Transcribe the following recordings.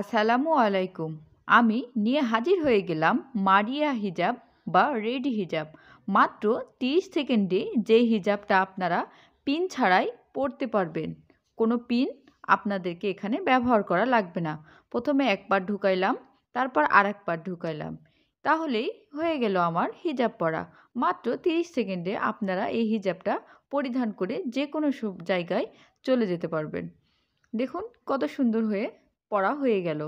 আসসালামু আলাইকুম আমি নিয়ে হাজির হয়ে গেলাম মারিয়া হিজাব বা রেড হিজাব মাত্র 30 সেকেন্ডে যে হিজাবটা আপনারা পিন ছাড়াই পড়তে পারবেন কোনো পিন আপনাদেরকে এখানে ব্যবহার করা লাগবে না প্রথমে একবার ঢুকাইলাম তারপর আর একবার ঢুকাইলাম তাহলেই হয়ে গেল আমার হিজাব পরা মাত্র 30 সেকেন্ডে আপনারা এই হিজাবটা পরিধান করে যে কোনো সব জায়গায় চলে যেতে পারবেন দেখুন কত সুন্দর হয়ে পড়া হয়ে গেল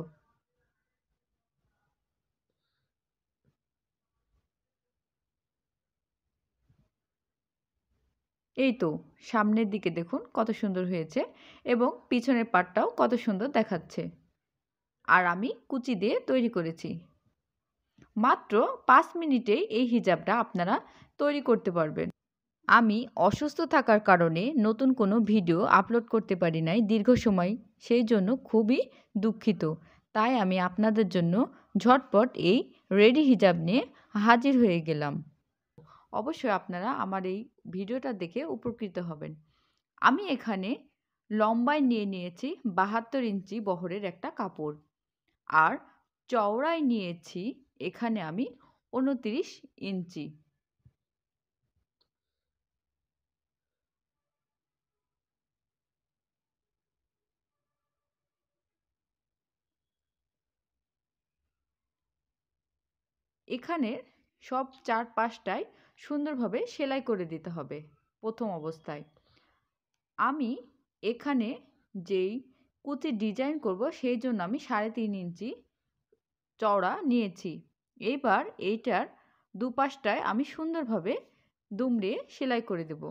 এই তো সামনের দিকে দেখুন কত সুন্দর হয়েছে এবং পিছনের পাটটাও কত সুন্দর দেখাচ্ছে আর আমি কুচি দিয়ে তৈরি করেছি মাত্র পাঁচ মিনিটেই এই হিজাবটা আপনারা তৈরি করতে পারবেন আমি অসুস্থ থাকার কারণে নতুন কোনো ভিডিও আপলোড করতে পারি নাই দীর্ঘ সময় সেই জন্য খুবই দুঃখিত তাই আমি আপনাদের জন্য ঝটপট এই রেডি হিজাব নিয়ে হাজির হয়ে গেলাম অবশ্যই আপনারা আমার এই ভিডিওটা দেখে উপকৃত হবেন আমি এখানে লম্বায় নিয়ে নিয়েছি বাহাত্তর ইঞ্চি বহরের একটা কাপড় আর চওড়ায় নিয়েছি এখানে আমি উনত্রিশ ইঞ্চি এখানে সব চার পাশটায় সুন্দরভাবে সেলাই করে দিতে হবে প্রথম অবস্থায় আমি এখানে যেই কুচি ডিজাইন করব সেই জন্য আমি সাড়ে তিন ইঞ্চি চওড়া নিয়েছি এবার এইটার দুপাশটায় আমি সুন্দরভাবে দুমড়ে সেলাই করে দেবো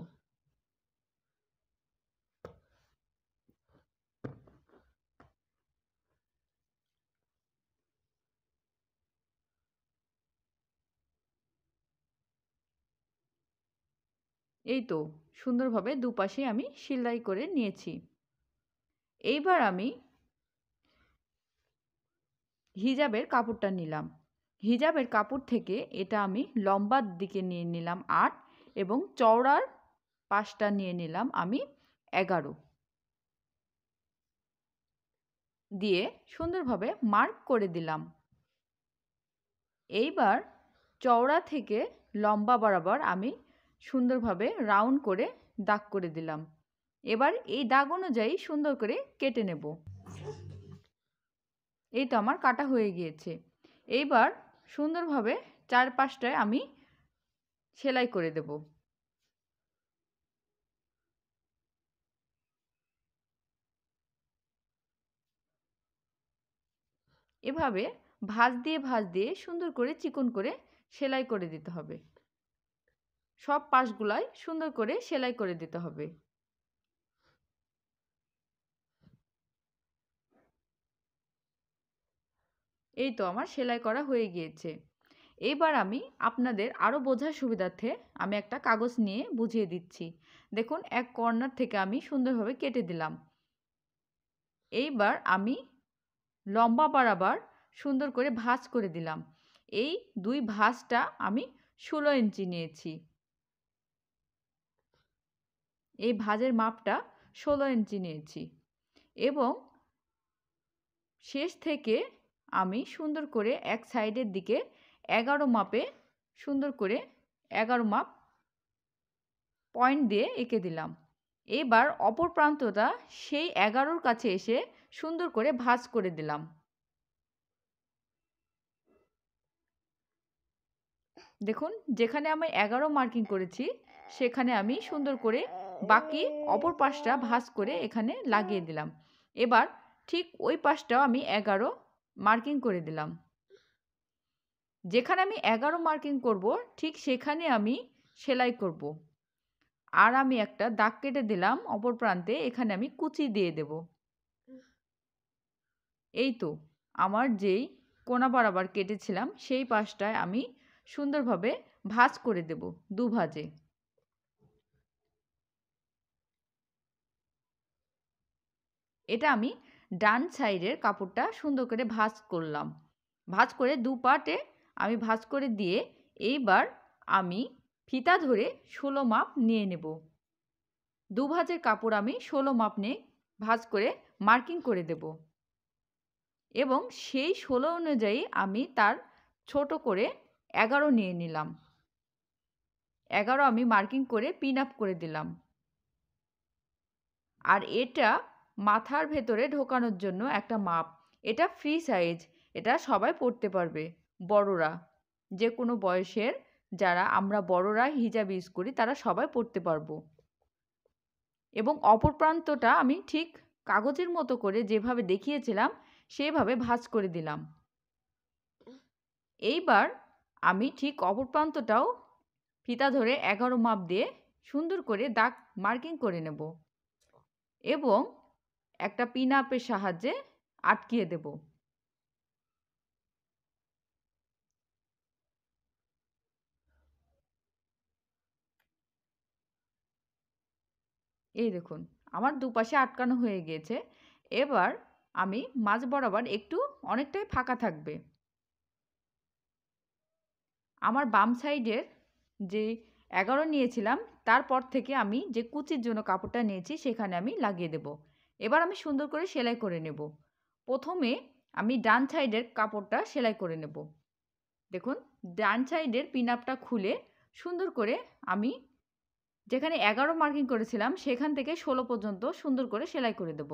এই তো সুন্দরভাবে দুপাশে আমি সেলাই করে নিয়েছি এইবার আমি হিজাবের কাপড়টা নিলাম হিজাবের কাপড় থেকে এটা আমি লম্বার দিকে নিয়ে নিলাম আট এবং চওড়ার পাশটা নিয়ে নিলাম আমি এগারো দিয়ে সুন্দরভাবে মার্ক করে দিলাম এইবার চওড়া থেকে লম্বা বরাবর আমি সুন্দরভাবে রাউন্ড করে দাগ করে দিলাম এবার এই দাগ অনুযায়ী সুন্দর করে কেটে নেব এই তো আমার কাটা হয়ে গিয়েছে এইবার সুন্দরভাবে চারপাশটায় আমি সেলাই করে দেব এভাবে ভাঁজ দিয়ে ভাঁজ দিয়ে সুন্দর করে চিকন করে সেলাই করে দিতে হবে সব পাশগুলায় সুন্দর করে সেলাই করে দিতে হবে এই তো আমার সেলাই করা হয়ে গিয়েছে এবার আমি আপনাদের আরও বোঝার সুবিধার্থে আমি একটা কাগজ নিয়ে বুঝিয়ে দিচ্ছি দেখুন এক কর্নার থেকে আমি সুন্দরভাবে কেটে দিলাম এইবার আমি লম্বা বরাবর সুন্দর করে ভাঁজ করে দিলাম এই দুই ভাঁজটা আমি ষোলো ইঞ্চি নিয়েছি এই ভাজের মাপটা ষোলো ইঞ্চি নিয়েছি এবং শেষ থেকে আমি সুন্দর করে এক সাইডের দিকে এগারো মাপে সুন্দর করে এগারো মাপ পয়েন্ট দিয়ে এঁকে দিলাম এবার অপর প্রান্তটা সেই এগারোর কাছে এসে সুন্দর করে ভাঁজ করে দিলাম দেখুন যেখানে আমি এগারো মার্কিং করেছি সেখানে আমি সুন্দর করে বাকি অপর পাশটা ভাঁজ করে এখানে লাগিয়ে দিলাম এবার ঠিক ওই পাশটাও আমি এগারো মার্কিং করে দিলাম যেখানে আমি এগারো মার্কিং করব ঠিক সেখানে আমি সেলাই করব। আর আমি একটা দাগ কেটে দিলাম অপর প্রান্তে এখানে আমি কুচি দিয়ে দেব এই তো আমার যেই কোনা বরাবর কেটেছিলাম সেই পাশটায় আমি সুন্দরভাবে ভাজ করে দেব দুভাজে এটা আমি ডান সাইডের কাপড়টা সুন্দর করে ভাঁজ করলাম ভাঁজ করে দু পাটে আমি ভাঁজ করে দিয়ে এইবার আমি ফিতা ধরে ষোলো মাপ নিয়ে নেব দু ভাঁজের কাপড় আমি ষোলো মাপ নিয়ে ভাঁজ করে মার্কিং করে দেব এবং সেই ষোলো অনুযায়ী আমি তার ছোট করে এগারো নিয়ে নিলাম এগারো আমি মার্কিং করে পিন আপ করে দিলাম আর এটা মাথার ভেতরে ঢোকানোর জন্য একটা মাপ এটা ফ্রি সাইজ এটা সবাই পড়তে পারবে বড়রা যে কোনো বয়সের যারা আমরা বড়রা হিজাব ইউজ করি তারা সবাই পড়তে পারবো এবং অপর প্রান্তটা আমি ঠিক কাগজের মতো করে যেভাবে দেখিয়েছিলাম সেভাবে ভাঁজ করে দিলাম এইবার আমি ঠিক অপর প্রান্তটাও ফিতা ধরে এগারো মাপ দিয়ে সুন্দর করে দাগ মার্কিং করে নেব এবং একটা পিন আপের সাহায্যে আটকিয়ে দেব এই দেখুন আমার দুপাশে আটকানো হয়ে গিয়েছে এবার আমি মাছ বরাবর একটু অনেকটাই ফাঁকা থাকবে আমার বাম সাইডের যে এগারো নিয়েছিলাম তারপর থেকে আমি যে কুচির জন্য কাপড়টা নিয়েছি সেখানে আমি লাগিয়ে দেবো এবার আমি সুন্দর করে সেলাই করে নেব প্রথমে আমি ডান সাইডের কাপড়টা সেলাই করে নেব দেখুন ডান সাইডের পিন আপটা খুলে সুন্দর করে আমি যেখানে এগারো মার্কিং করেছিলাম সেখান থেকে ষোলো পর্যন্ত সুন্দর করে সেলাই করে দেব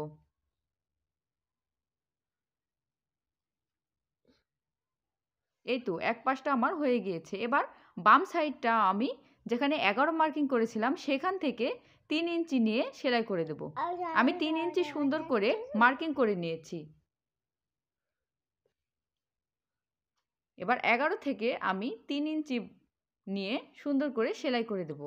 এই তো এক পাশটা আমার হয়ে গিয়েছে এবার বাম সাইডটা আমি যেখানে এগারো মার্কিং করেছিলাম সেখান থেকে তিন ইঞ্চি নিয়ে সেলাই করে দেব আমি তিন ইঞ্চি সুন্দর করে মার্কিং করে নিয়েছি এবার এগারো থেকে আমি তিন ইঞ্চি নিয়ে সুন্দর করে সেলাই করে দেব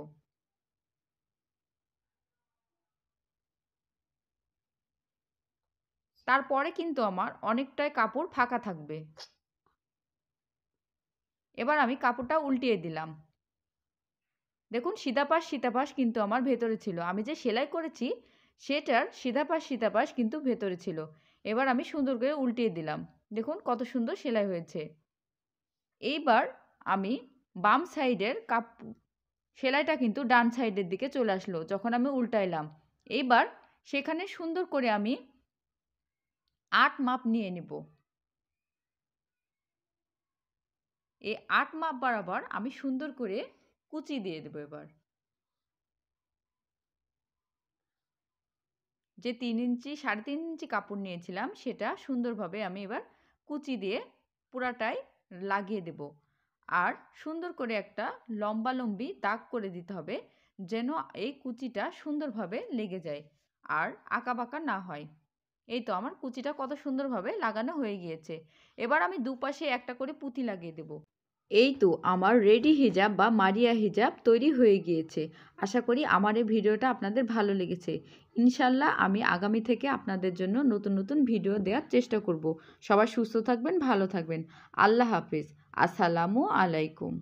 তারপরে কিন্তু আমার অনেকটাই কাপড় ফাঁকা থাকবে এবার আমি কাপড়টা উল্টিয়ে দিলাম দেখুন সীতাপাশ সীতাপাস কিন্তু আমার ভেতরে ছিল আমি যে সেলাই করেছি সেটার সীতাপাশ সীতাপাস কিন্তু ভেতরে ছিল এবার আমি সুন্দর করে উল্টিয়ে দিলাম দেখুন কত সুন্দর সেলাই হয়েছে এইবার আমি বাম সাইডের কাপ সেলাইটা কিন্তু ডান সাইডের দিকে চলে আসলো যখন আমি উল্টাইলাম এইবার সেখানে সুন্দর করে আমি আট মাপ নিয়ে নেব এই আট মাপ বরাবর আমি সুন্দর করে কুচি দিয়ে দেবো এবার যে তিন ইঞ্চি সাড়ে তিন ইঞ্চি কাপড় নিয়েছিলাম সেটা সুন্দরভাবে আমি এবার কুচি দিয়ে পুরাটাই লাগিয়ে দেব আর সুন্দর করে একটা লম্বা লম্বি দাগ করে দিতে হবে যেন এই কুচিটা সুন্দরভাবে লেগে যায় আর আঁকাবাঁকা না হয় এই তো আমার কুচিটা কত সুন্দরভাবে লাগানো হয়ে গিয়েছে এবার আমি দুপাশে একটা করে পুঁতি লাগিয়ে দেবো এই তো আমার রেডি হিজাব বা মারিয়া হিজাব তৈরি হয়ে গিয়েছে আশা করি আমার এই ভিডিওটা আপনাদের ভালো লেগেছে ইনশাল্লাহ আমি আগামী থেকে আপনাদের জন্য নতুন নতুন ভিডিও দেওয়ার চেষ্টা করব সবাই সুস্থ থাকবেন ভালো থাকবেন আল্লাহ হাফিজ আসসালামু আলাইকুম